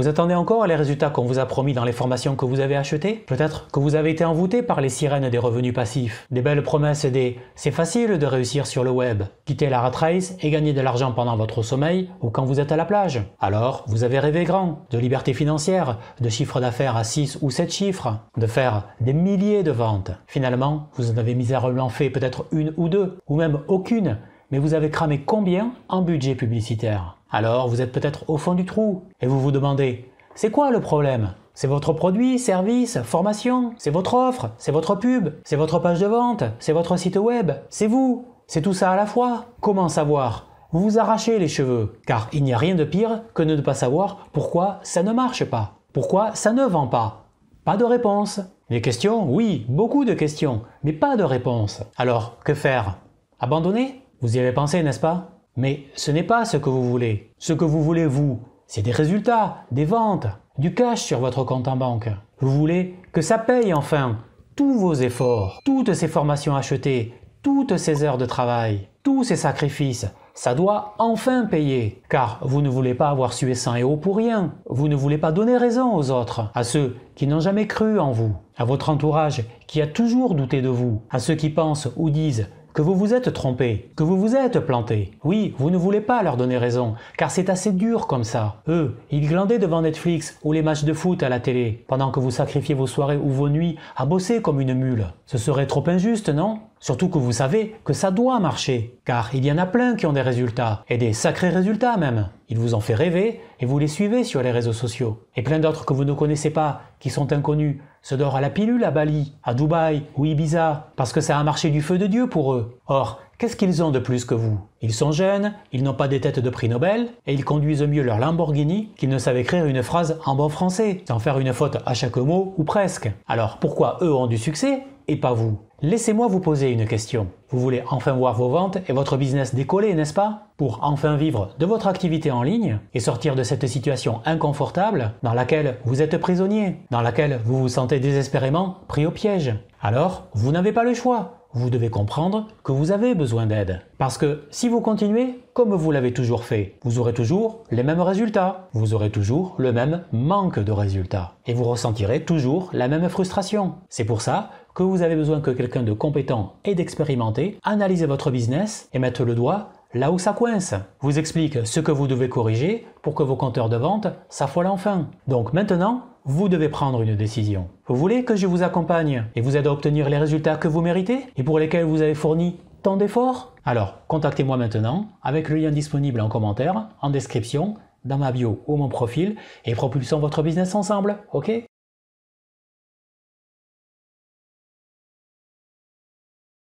Vous attendez encore les résultats qu'on vous a promis dans les formations que vous avez achetées Peut-être que vous avez été envoûté par les sirènes des revenus passifs, des belles promesses des « c'est facile de réussir sur le web », quitter la rat race et gagner de l'argent pendant votre sommeil ou quand vous êtes à la plage. Alors, vous avez rêvé grand, de liberté financière, de chiffre d'affaires à 6 ou 7 chiffres, de faire des milliers de ventes. Finalement, vous en avez misérablement fait peut-être une ou deux, ou même aucune, mais vous avez cramé combien en budget publicitaire alors vous êtes peut-être au fond du trou et vous vous demandez, c'est quoi le problème c'est votre produit, service, formation, c'est votre offre, c'est votre pub, c'est votre page de vente, c'est votre site web, c'est vous, c'est tout ça à la fois. Comment savoir Vous vous arrachez les cheveux, car il n'y a rien de pire que de ne pas savoir pourquoi ça ne marche pas, pourquoi ça ne vend pas. Pas de réponse. Des questions Oui, beaucoup de questions, mais pas de réponse. Alors, que faire Abandonner Vous y avez pensé, n'est-ce pas mais ce n'est pas ce que vous voulez. Ce que vous voulez, vous, c'est des résultats, des ventes, du cash sur votre compte en banque. Vous voulez que ça paye enfin tous vos efforts, toutes ces formations achetées, toutes ces heures de travail, tous ces sacrifices, ça doit enfin payer. Car vous ne voulez pas avoir sué sang et eau pour rien. Vous ne voulez pas donner raison aux autres, à ceux qui n'ont jamais cru en vous, à votre entourage qui a toujours douté de vous, à ceux qui pensent ou disent que vous vous êtes trompé, que vous vous êtes planté. Oui, vous ne voulez pas leur donner raison, car c'est assez dur comme ça. Eux, ils glandaient devant Netflix ou les matchs de foot à la télé, pendant que vous sacrifiez vos soirées ou vos nuits à bosser comme une mule. Ce serait trop injuste, non Surtout que vous savez que ça doit marcher, car il y en a plein qui ont des résultats, et des sacrés résultats même. Ils vous en fait rêver et vous les suivez sur les réseaux sociaux. Et plein d'autres que vous ne connaissez pas, qui sont inconnus, se dorent à la pilule à Bali, à Dubaï ou Ibiza, parce que ça a marché du feu de Dieu pour eux. Or, qu'est-ce qu'ils ont de plus que vous Ils sont jeunes, ils n'ont pas des têtes de prix Nobel, et ils conduisent mieux leur Lamborghini qu'ils ne savent écrire une phrase en bon français, sans faire une faute à chaque mot ou presque. Alors pourquoi eux ont du succès et pas vous Laissez-moi vous poser une question. Vous voulez enfin voir vos ventes et votre business décoller, n'est-ce pas Pour enfin vivre de votre activité en ligne et sortir de cette situation inconfortable dans laquelle vous êtes prisonnier, dans laquelle vous vous sentez désespérément pris au piège. Alors, vous n'avez pas le choix vous devez comprendre que vous avez besoin d'aide. Parce que si vous continuez comme vous l'avez toujours fait, vous aurez toujours les mêmes résultats, vous aurez toujours le même manque de résultats, et vous ressentirez toujours la même frustration. C'est pour ça que vous avez besoin que quelqu'un de compétent et d'expérimenté analyse votre business et mette le doigt là où ça coince, vous explique ce que vous devez corriger pour que vos compteurs de vente s'affolent enfin. Donc maintenant, vous devez prendre une décision. Vous voulez que je vous accompagne et vous aide à obtenir les résultats que vous méritez et pour lesquels vous avez fourni tant d'efforts Alors, contactez-moi maintenant avec le lien disponible en commentaire, en description, dans ma bio ou mon profil et propulsons votre business ensemble, ok